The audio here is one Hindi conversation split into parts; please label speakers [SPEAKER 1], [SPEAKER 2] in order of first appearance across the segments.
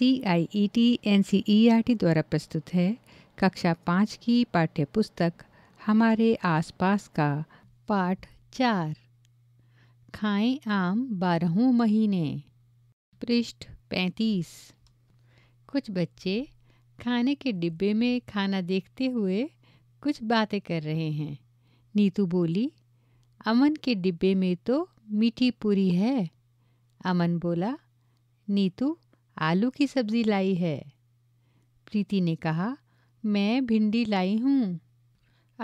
[SPEAKER 1] C I E T N C E R T द्वारा प्रस्तुत है कक्षा पाँच की पाठ्य पुस्तक हमारे आसपास का पाठ चार खाएं आम बारहों महीने पृष्ठ पैंतीस कुछ बच्चे खाने के डिब्बे में खाना देखते हुए कुछ बातें कर रहे हैं नीतू बोली अमन के डिब्बे में तो मीठी पूरी है अमन बोला नीतू आलू की सब्जी लाई है प्रीति ने कहा मैं भिंडी लाई हूँ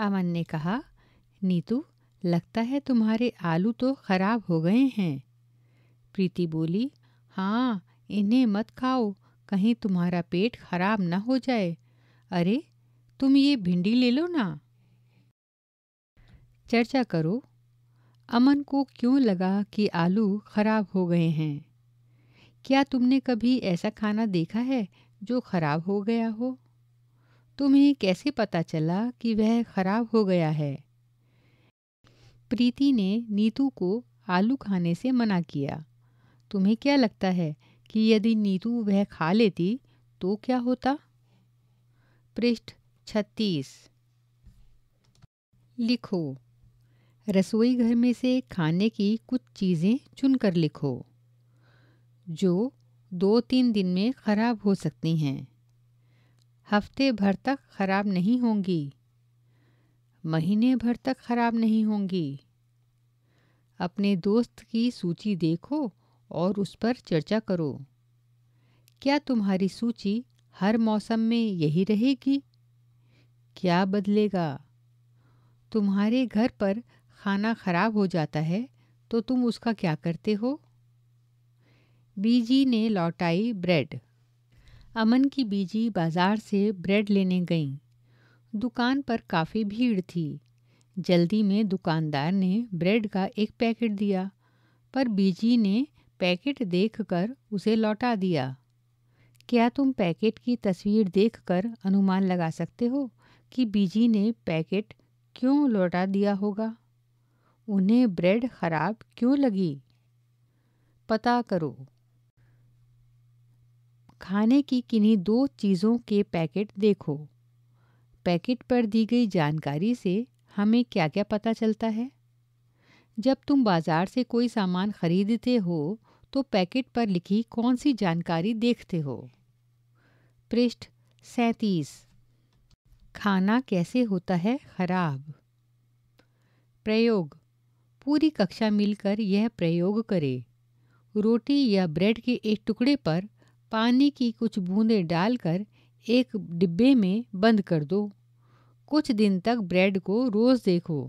[SPEAKER 1] अमन ने कहा नीतू लगता है तुम्हारे आलू तो खराब हो गए हैं प्रीति बोली हाँ इन्हें मत खाओ कहीं तुम्हारा पेट खराब ना हो जाए अरे तुम ये भिंडी ले लो ना चर्चा करो अमन को क्यों लगा कि आलू खराब हो गए हैं क्या तुमने कभी ऐसा खाना देखा है जो खराब हो गया हो तुम्हें कैसे पता चला कि वह खराब हो गया है प्रीति ने नीतू को आलू खाने से मना किया तुम्हें क्या लगता है कि यदि नीतू वह खा लेती तो क्या होता पृष्ठ छत्तीस लिखो रसोई घर में से खाने की कुछ चीज़ें चुनकर लिखो जो दो तीन दिन में ख़राब हो सकती हैं हफ्ते भर तक ख़राब नहीं होंगी महीने भर तक ख़राब नहीं होंगी अपने दोस्त की सूची देखो और उस पर चर्चा करो क्या तुम्हारी सूची हर मौसम में यही रहेगी क्या बदलेगा तुम्हारे घर पर खाना ख़राब हो जाता है तो तुम उसका क्या करते हो बीजी ने लौटाई ब्रेड अमन की बीजी बाजार से ब्रेड लेने गईं दुकान पर काफ़ी भीड़ थी जल्दी में दुकानदार ने ब्रेड का एक पैकेट दिया पर बीजी ने पैकेट देखकर उसे लौटा दिया क्या तुम पैकेट की तस्वीर देखकर अनुमान लगा सकते हो कि बीजी ने पैकेट क्यों लौटा दिया होगा उन्हें ब्रेड ख़राब क्यों लगी पता करो खाने की किन्हीं दो चीज़ों के पैकेट देखो पैकेट पर दी गई जानकारी से हमें क्या क्या पता चलता है जब तुम बाज़ार से कोई सामान खरीदते हो तो पैकेट पर लिखी कौन सी जानकारी देखते हो पृष्ठ सैतीस खाना कैसे होता है खराब प्रयोग पूरी कक्षा मिलकर यह प्रयोग करे रोटी या ब्रेड के एक टुकड़े पर पानी की कुछ बूंदें डालकर एक डिब्बे में बंद कर दो कुछ दिन तक ब्रेड को रोज़ देखो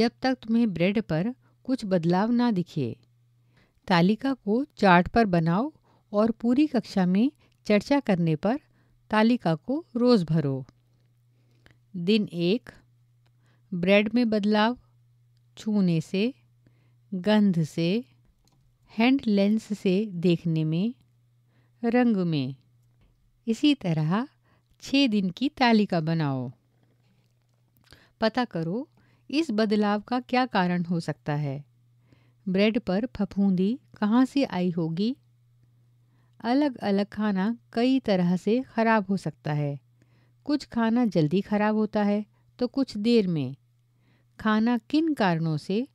[SPEAKER 1] जब तक तुम्हें ब्रेड पर कुछ बदलाव ना दिखे तालिका को चार्ट पर बनाओ और पूरी कक्षा में चर्चा करने पर तालिका को रोज़ भरो दिन एक ब्रेड में बदलाव छूने से गंध से हैंड लेंस से देखने में रंग में इसी तरह छः दिन की तालिका बनाओ पता करो इस बदलाव का क्या कारण हो सकता है ब्रेड पर फफूंदी कहाँ से आई होगी अलग अलग खाना कई तरह से ख़राब हो सकता है कुछ खाना जल्दी ख़राब होता है तो कुछ देर में खाना किन कारणों से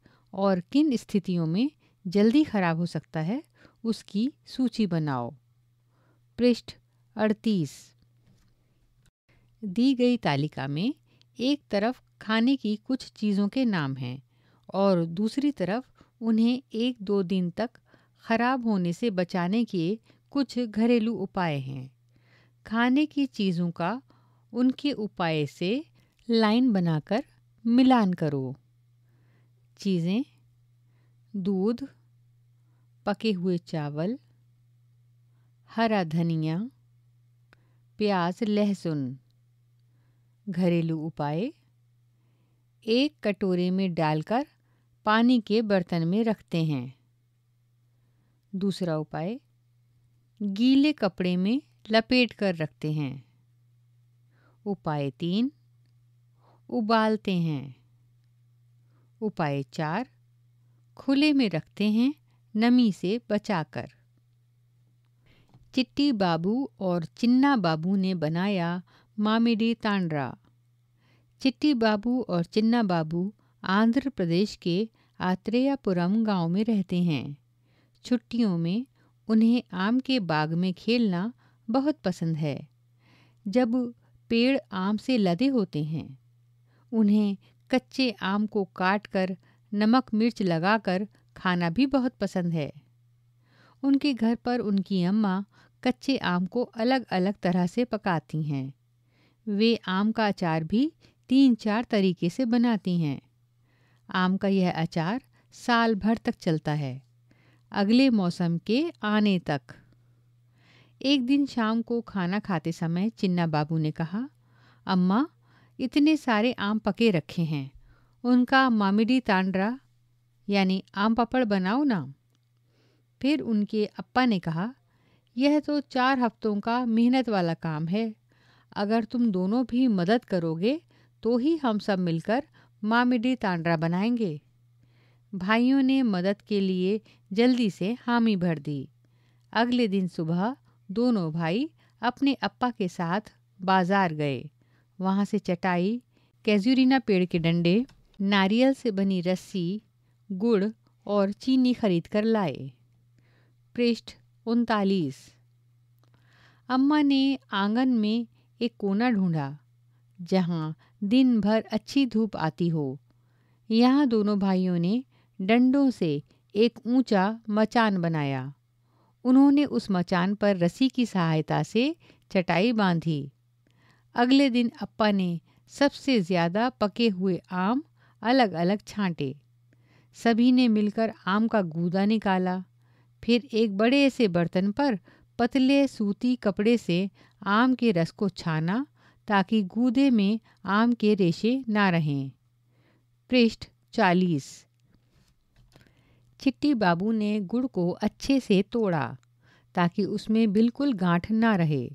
[SPEAKER 1] और किन स्थितियों में जल्दी ख़राब हो सकता है उसकी सूची बनाओ पृष्ठ 38 दी गई तालिका में एक तरफ खाने की कुछ चीज़ों के नाम हैं और दूसरी तरफ उन्हें एक दो दिन तक खराब होने से बचाने के कुछ घरेलू उपाय हैं खाने की चीज़ों का उनके उपाय से लाइन बनाकर मिलान करो चीज़ें दूध पके हुए चावल हरा धनिया प्याज लहसुन घरेलू उपाय एक कटोरे में डालकर पानी के बर्तन में रखते हैं दूसरा उपाय गीले कपड़े में लपेट कर रखते हैं उपाय तीन उबालते हैं उपाय चार खुले में रखते हैं नमी से बचाकर चिट्टी बाबू और चिन्ना बाबू ने बनाया मामिडी तांड्रा चिट्टी बाबू और चिन्ना बाबू आंध्र प्रदेश के आत्रेयापुरम गांव में रहते हैं छुट्टियों में उन्हें आम के बाग में खेलना बहुत पसंद है जब पेड़ आम से लदे होते हैं उन्हें कच्चे आम को काटकर नमक मिर्च लगाकर खाना भी बहुत पसंद है उनके घर पर उनकी अम्मा कच्चे आम को अलग अलग तरह से पकाती हैं वे आम का अचार भी तीन चार तरीके से बनाती हैं आम का यह अचार साल भर तक चलता है अगले मौसम के आने तक एक दिन शाम को खाना खाते समय चिन्ना बाबू ने कहा अम्मा इतने सारे आम पके रखे हैं उनका मामिडी तांड्रा यानी आम पापड़ बनाओ ना फिर उनके अप्पा ने कहा यह तो चार हफ्तों का मेहनत वाला काम है अगर तुम दोनों भी मदद करोगे तो ही हम सब मिलकर मामिडी तांड्रा बनाएंगे भाइयों ने मदद के लिए जल्दी से हामी भर दी अगले दिन सुबह दोनों भाई अपने अप्पा के साथ बाजार गए वहाँ से चटाई कैजुरीना पेड़ के डंडे नारियल से बनी रस्सी गुड़ और चीनी खरीद कर लाए पृष्ठ उनतालीस अम्मा ने आंगन में एक कोना ढूंढा जहाँ दिन भर अच्छी धूप आती हो यहाँ दोनों भाइयों ने डंडों से एक ऊंचा मचान बनाया उन्होंने उस मचान पर रस्सी की सहायता से चटाई बांधी अगले दिन अप्पा ने सबसे ज़्यादा पके हुए आम अलग अलग छांटे सभी ने मिलकर आम का गूदा निकाला फिर एक बड़े से बर्तन पर पतले सूती कपड़े से आम के रस को छाना ताकि गूदे में आम के रेशे ना रहें पृष्ठ चालीस चिट्टी बाबू ने गुड़ को अच्छे से तोड़ा ताकि उसमें बिल्कुल गांठ ना रहे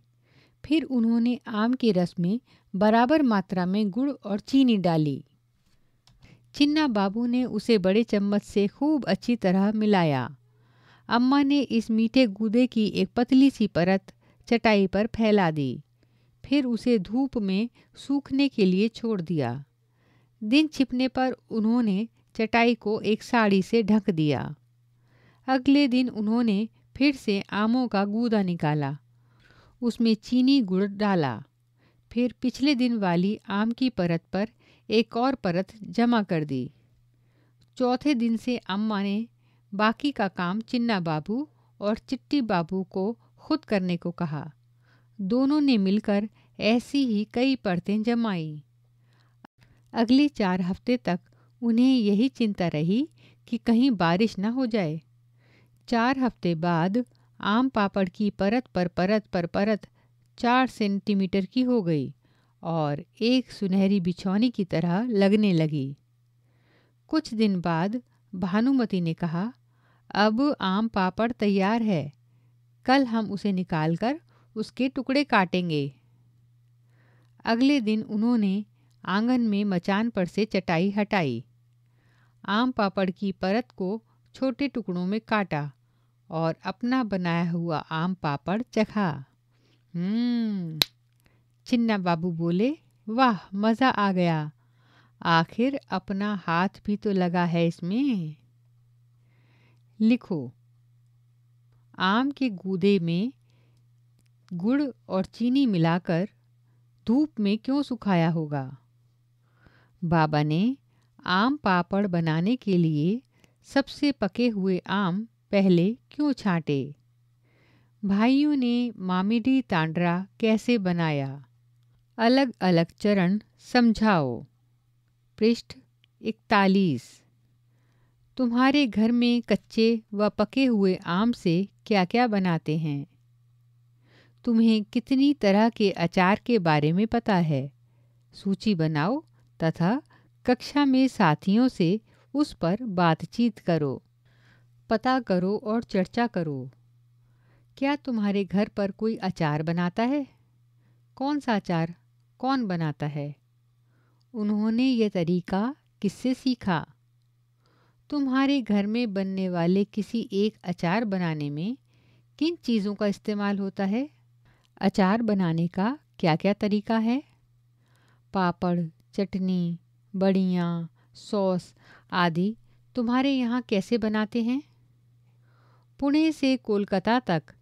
[SPEAKER 1] फिर उन्होंने आम के रस में बराबर मात्रा में गुड़ और चीनी डाली चिन्ना बाबू ने उसे बड़े चम्मच से खूब अच्छी तरह मिलाया अम्मा ने इस मीठे गूदे की एक पतली सी परत चटाई पर फैला दी फिर उसे धूप में सूखने के लिए छोड़ दिया दिन छिपने पर उन्होंने चटाई को एक साड़ी से ढक दिया अगले दिन उन्होंने फिर से आमों का गूदा निकाला उसमें चीनी गुड़ डाला फिर पिछले दिन वाली आम की परत पर एक और परत जमा कर दी चौथे दिन से अम्मा ने बाकी का काम चिन्ना बाबू और चिट्टी बाबू को खुद करने को कहा दोनों ने मिलकर ऐसी ही कई परतें जमाई अगले चार हफ्ते तक उन्हें यही चिंता रही कि कहीं बारिश ना हो जाए चार हफ्ते बाद आम पापड़ की परत पर परत पर परत चार सेंटीमीटर की हो गई और एक सुनहरी बिछौनी की तरह लगने लगी कुछ दिन बाद भानुमति ने कहा अब आम पापड़ तैयार है कल हम उसे निकालकर उसके टुकड़े काटेंगे अगले दिन उन्होंने आंगन में मचान पर से चटाई हटाई आम पापड़ की परत को छोटे टुकड़ों में काटा और अपना बनाया हुआ आम पापड़ चखा हम्म चिन्ना बाबू बोले वाह मज़ा आ गया आखिर अपना हाथ भी तो लगा है इसमें लिखो आम के गूदे में गुड़ और चीनी मिलाकर धूप में क्यों सुखाया होगा बाबा ने आम पापड़ बनाने के लिए सबसे पके हुए आम पहले क्यों छांटे भाइयों ने मामिडी तांडरा कैसे बनाया अलग अलग चरण समझाओ पृष्ठ इकतालीस तुम्हारे घर में कच्चे व पके हुए आम से क्या क्या बनाते हैं तुम्हें कितनी तरह के अचार के बारे में पता है सूची बनाओ तथा कक्षा में साथियों से उस पर बातचीत करो पता करो और चर्चा करो क्या तुम्हारे घर पर कोई अचार बनाता है कौन सा अचार कौन बनाता है उन्होंने ये तरीका किससे सीखा तुम्हारे घर में बनने वाले किसी एक अचार बनाने में किन चीज़ों का इस्तेमाल होता है अचार बनाने का क्या क्या तरीका है पापड़ चटनी बढ़िया सॉस आदि तुम्हारे यहाँ कैसे बनाते हैं पुणे से कोलकाता तक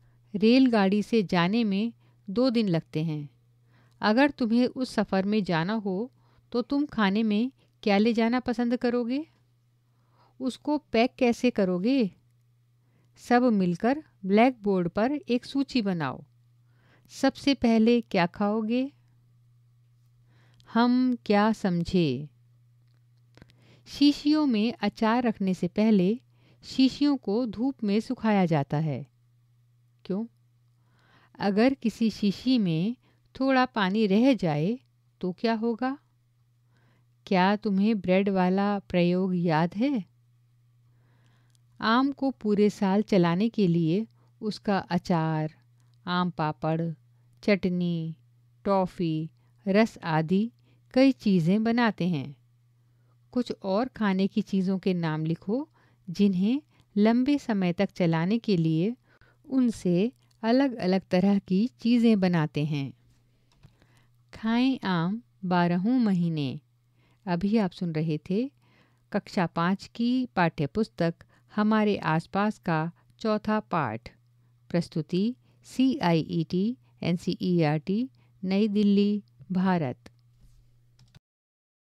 [SPEAKER 1] रेलगाड़ी से जाने में दो दिन लगते हैं अगर तुम्हें उस सफ़र में जाना हो तो तुम खाने में क्या ले जाना पसंद करोगे उसको पैक कैसे करोगे सब मिलकर ब्लैक बोर्ड पर एक सूची बनाओ सबसे पहले क्या खाओगे हम क्या समझे शीशियों में अचार रखने से पहले शीशियों को धूप में सुखाया जाता है क्यों अगर किसी शीशी में थोड़ा पानी रह जाए तो क्या होगा क्या तुम्हें ब्रेड वाला प्रयोग याद है आम को पूरे साल चलाने के लिए उसका अचार आम पापड़ चटनी टॉफ़ी रस आदि कई चीज़ें बनाते हैं कुछ और खाने की चीज़ों के नाम लिखो जिन्हें लंबे समय तक चलाने के लिए उनसे अलग अलग तरह की चीज़ें बनाते हैं खाएं आम बारहों महीने अभी आप सुन रहे थे कक्षा पाँच की पाठ्यपुस्तक हमारे आसपास का चौथा पाठ प्रस्तुति C I E T N C E R T New Delhi Bharat